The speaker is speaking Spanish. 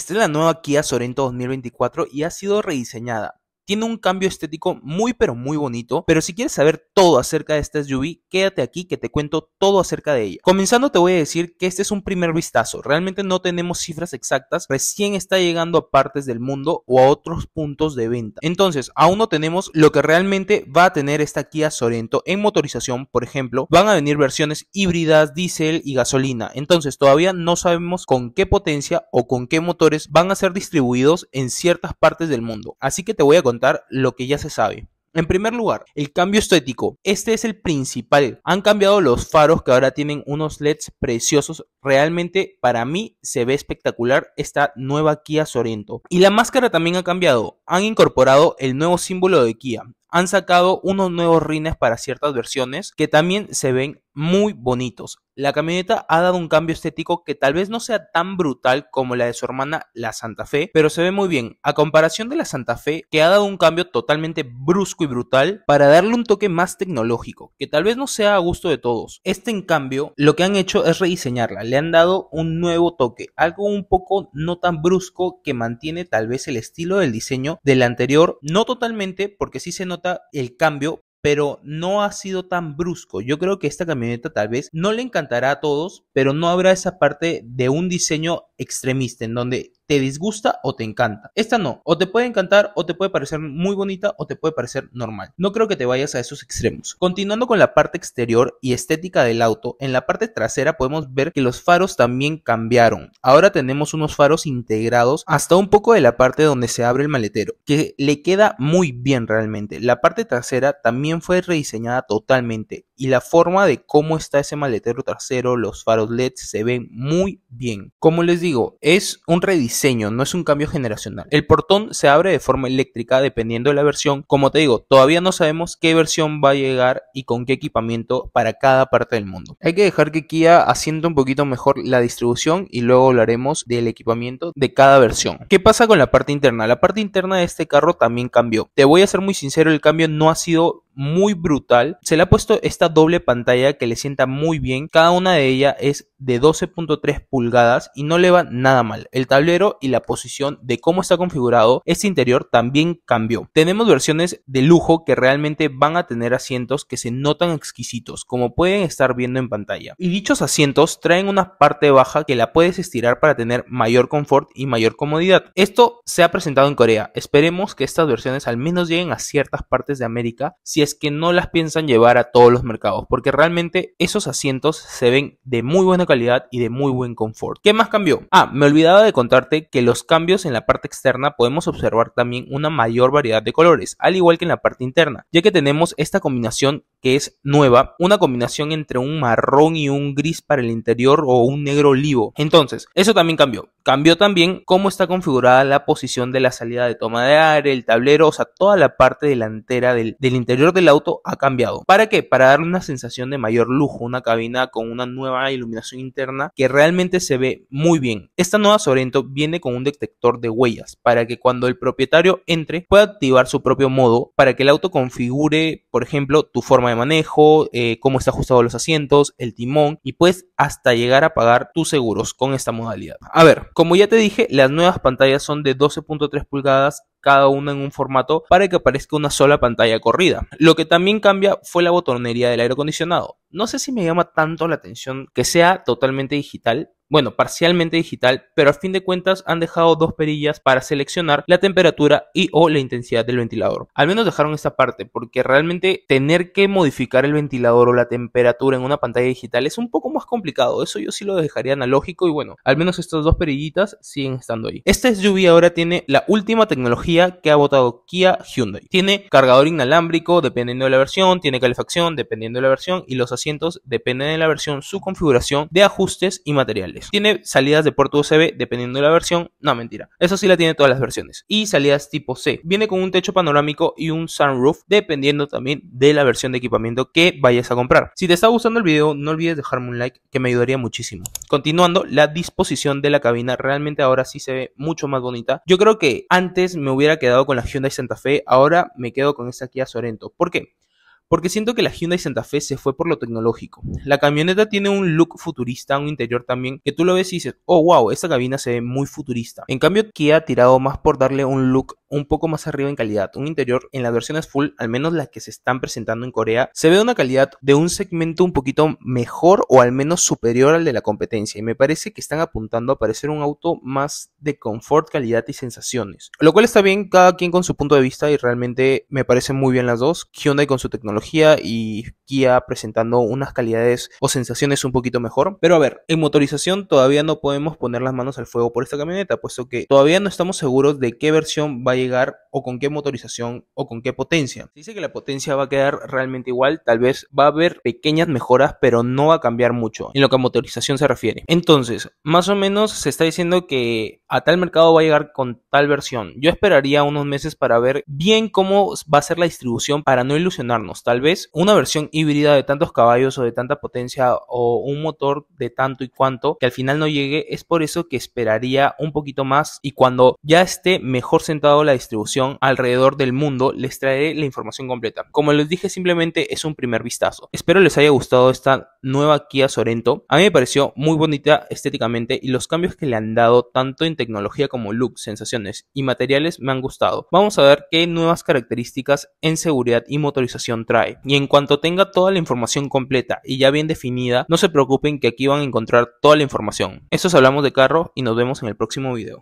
Esta es la nueva Kia Sorento 2024 y ha sido rediseñada. Tiene un cambio estético muy pero muy bonito, pero si quieres saber todo acerca de esta SUV, quédate aquí que te cuento todo acerca de ella. Comenzando te voy a decir que este es un primer vistazo, realmente no tenemos cifras exactas, recién está llegando a partes del mundo o a otros puntos de venta. Entonces, aún no tenemos lo que realmente va a tener esta Kia Sorento en motorización, por ejemplo, van a venir versiones híbridas, diésel y gasolina. Entonces, todavía no sabemos con qué potencia o con qué motores van a ser distribuidos en ciertas partes del mundo. Así que te voy a contar lo que ya se sabe. En primer lugar, el cambio estético. Este es el principal. Han cambiado los faros que ahora tienen unos LEDs preciosos. Realmente para mí se ve espectacular esta nueva Kia Sorento. Y la máscara también ha cambiado. Han incorporado el nuevo símbolo de Kia. Han sacado unos nuevos rines para ciertas versiones que también se ven muy bonitos. La camioneta ha dado un cambio estético que tal vez no sea tan brutal como la de su hermana la Santa Fe, pero se ve muy bien, a comparación de la Santa Fe, que ha dado un cambio totalmente brusco y brutal para darle un toque más tecnológico, que tal vez no sea a gusto de todos. Este, en cambio, lo que han hecho es rediseñarla, le han dado un nuevo toque, algo un poco no tan brusco que mantiene tal vez el estilo del diseño del anterior, no totalmente, porque sí se nota el cambio, pero no ha sido tan brusco. Yo creo que esta camioneta tal vez no le encantará a todos, pero no habrá esa parte de un diseño extremista en donde te disgusta o te encanta. Esta no, o te puede encantar o te puede parecer muy bonita o te puede parecer normal. No creo que te vayas a esos extremos. Continuando con la parte exterior y estética del auto, en la parte trasera podemos ver que los faros también cambiaron. Ahora tenemos unos faros integrados hasta un poco de la parte donde se abre el maletero, que le queda muy bien realmente. La parte trasera también fue rediseñada totalmente y la forma de cómo está ese maletero trasero, los faros LED se ven muy bien. Como les digo, es un rediseño no es un cambio generacional. El portón se abre de forma eléctrica dependiendo de la versión. Como te digo, todavía no sabemos qué versión va a llegar y con qué equipamiento para cada parte del mundo. Hay que dejar que Kia haciendo un poquito mejor la distribución y luego hablaremos del equipamiento de cada versión. ¿Qué pasa con la parte interna? La parte interna de este carro también cambió. Te voy a ser muy sincero, el cambio no ha sido muy brutal. Se le ha puesto esta doble pantalla que le sienta muy bien. Cada una de ellas es de 12.3 pulgadas y no le va nada mal. El tablero y la posición de cómo está configurado este interior también cambió. Tenemos versiones de lujo que realmente van a tener asientos que se notan exquisitos, como pueden estar viendo en pantalla. Y dichos asientos traen una parte baja que la puedes estirar para tener mayor confort y mayor comodidad. Esto se ha presentado en Corea. Esperemos que estas versiones al menos lleguen a ciertas partes de América si es que no las piensan llevar a todos los mercados, porque realmente esos asientos se ven de muy buena calidad y de muy buen confort. ¿Qué más cambió? Ah, me olvidaba de contarte que los cambios en la parte externa podemos observar también una mayor variedad de colores, al igual que en la parte interna, ya que tenemos esta combinación que es nueva, una combinación entre un marrón y un gris para el interior o un negro olivo. Entonces, eso también cambió. Cambió también cómo está configurada la posición de la salida de toma de aire, el tablero, o sea, toda la parte delantera del, del interior del auto ha cambiado. ¿Para qué? Para darle una sensación de mayor lujo, una cabina con una nueva iluminación interna que realmente se ve muy bien. Esta nueva Sorento viene con un detector de huellas para que cuando el propietario entre pueda activar su propio modo para que el auto configure, por ejemplo, tu forma de manejo, eh, cómo está ajustado los asientos, el timón y puedes hasta llegar a pagar tus seguros con esta modalidad. A ver, como ya te dije, las nuevas pantallas son de 12.3 pulgadas cada una en un formato para que aparezca una sola pantalla corrida. Lo que también cambia fue la botonería del aire acondicionado. No sé si me llama tanto la atención que sea totalmente digital, bueno, parcialmente digital, pero a fin de cuentas han dejado dos perillas para seleccionar la temperatura y o la intensidad del ventilador. Al menos dejaron esta parte, porque realmente tener que modificar el ventilador o la temperatura en una pantalla digital es un poco más complicado. Eso yo sí lo dejaría analógico y bueno, al menos estas dos perillitas siguen estando ahí. Este SUV ahora tiene la última tecnología que ha votado Kia Hyundai. Tiene cargador inalámbrico dependiendo de la versión, tiene calefacción dependiendo de la versión y los asientos dependen de la versión, su configuración de ajustes y materiales. Tiene salidas de puerto USB dependiendo de la versión, no mentira, eso sí la tiene todas las versiones. Y salidas tipo C. Viene con un techo panorámico y un sunroof dependiendo también de la versión de equipamiento que vayas a comprar. Si te está gustando el video, no olvides dejarme un like que me ayudaría muchísimo. Continuando, la disposición de la cabina realmente ahora sí se ve mucho más bonita. Yo creo que antes me hubiera quedado con la Hyundai Santa Fe, ahora me quedo con esta Kia Sorento. ¿Por qué? porque siento que la Hyundai Santa Fe se fue por lo tecnológico. La camioneta tiene un look futurista, un interior también, que tú lo ves y dices, oh wow, esta cabina se ve muy futurista. En cambio, Kia ha tirado más por darle un look un poco más arriba en calidad. Un interior en las versiones full, al menos las que se están presentando en Corea, se ve una calidad de un segmento un poquito mejor o al menos superior al de la competencia. Y me parece que están apuntando a parecer un auto más de confort, calidad y sensaciones. Lo cual está bien, cada quien con su punto de vista y realmente me parecen muy bien las dos. Hyundai con su tecnología y Kia presentando unas calidades o sensaciones un poquito mejor. Pero a ver, en motorización todavía no podemos poner las manos al fuego por esta camioneta, puesto que todavía no estamos seguros de qué versión vaya llegar o con qué motorización o con qué potencia. dice que la potencia va a quedar realmente igual, tal vez va a haber pequeñas mejoras, pero no va a cambiar mucho en lo que a motorización se refiere. Entonces, más o menos se está diciendo que a tal mercado va a llegar con tal versión. Yo esperaría unos meses para ver bien cómo va a ser la distribución para no ilusionarnos. Tal vez una versión híbrida de tantos caballos o de tanta potencia o un motor de tanto y cuanto que al final no llegue. Es por eso que esperaría un poquito más y cuando ya esté mejor sentado la distribución alrededor del mundo, les traeré la información completa. Como les dije, simplemente es un primer vistazo. Espero les haya gustado esta nueva Kia Sorento. A mí me pareció muy bonita estéticamente y los cambios que le han dado tanto en tecnología como look, sensaciones y materiales me han gustado. Vamos a ver qué nuevas características en seguridad y motorización trae. Y en cuanto tenga toda la información completa y ya bien definida, no se preocupen que aquí van a encontrar toda la información. esto es hablamos de carro y nos vemos en el próximo video.